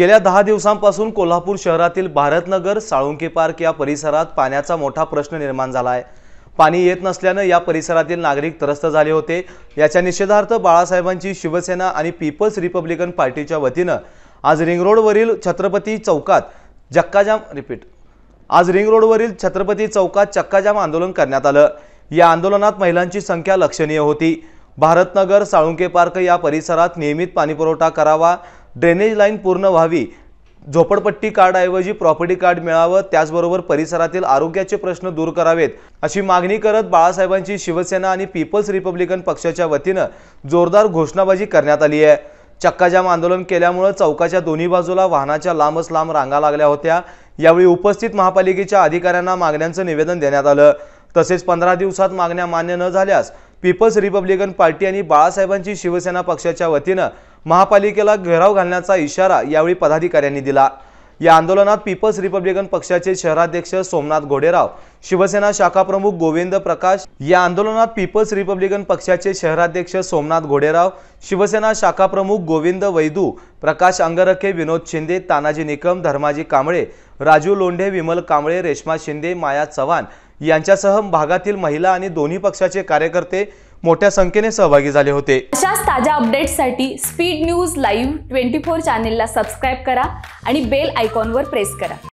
गेल्या दहा दिवसांपासून कोल्हापूर शहरातील भारतनगर साळुंके पार्क या परिसरात पाण्याचा मोठा प्रश्न निर्माण झाला आहे पाणी येत नसल्यानं या परिसरातील नागरिक त्रस्त झाले होते याच्या निषेधार्थ बाळासाहेबांची शिवसेना आणि पीपल्स रिपब्लिकन पार्टीच्या वतीनं आज रिंग रोडवरील छत्रपती चौकात जक्काजाम रिपीट आज रिंग रोडवरील छत्रपती चौकात चक्काजाम आंदोलन करण्यात आलं या आंदोलनात महिलांची संख्या लक्षणीय होती भारतनगर साळुंके पार्क या परिसरात नियमित पाणीपुरवठा करावा ड्रेनेज लाईन पूर्ण व्हावी झोपडपट्टी कार्डऐवजी प्रॉपर्टी कार्ड मिळावं त्याचबरोबर परिसरातील आरोग्याचे प्रश्न दूर करावेत अशी मागणी करत बाळासाहेबांची शिवसेना आणि पीपल्स रिपब्लिकन पक्षाच्या वतीनं जोरदार घोषणाबाजी करण्यात आली आहे चक्काजाम आंदोलन केल्यामुळं चौकाच्या दोन्ही बाजूला वाहनाच्या लांबच लांब रांगा लागल्या होत्या यावेळी उपस्थित महापालिकेच्या अधिकाऱ्यांना मागण्यांचं निवेदन देण्यात आलं तसेच पंधरा दिवसात मागण्या मान्य न झाल्यास पीपल्स रिपब्लिकन पार्टी आणि बाळासाहेबांची शिवसेना पक्षाच्या वतीनं महापालिकेला घेराव घालण्याचा इशारा यावेळी पदाधिकाऱ्यांनी दिला या आंदोलनात पीपल्स रिपब्लिकन पक्षाचे शहराध्यक्ष सोमनाथ घोडेराव शिवसेना शाखा प्रमुख गोविंद प्रकाश या आंदोलनात पीपल्स रिपब्लिकन पक्षाचे शहराध्यक्ष सोमनाथ घोडेराव शिवसेना शाखा प्रमुख गोविंद वैदू प्रकाश अंगरखे विनोद शिंदे तानाजी निकम धर्माजी कांबळे राजू लोंढे विमल कांबळे रेश्मा शिंदे माया चव्हाण यांच्यासह भागातील महिला आणि दोन्ही पक्षाचे कार्यकर्ते मोठ्या संख्येने सहभागी झाले होते अशाच ताज्या अपडेट्ससाठी speed news live twenty four चॅनेलला सबस्क्राईब करा आणि बेल आयकॉनवर प्रेस करा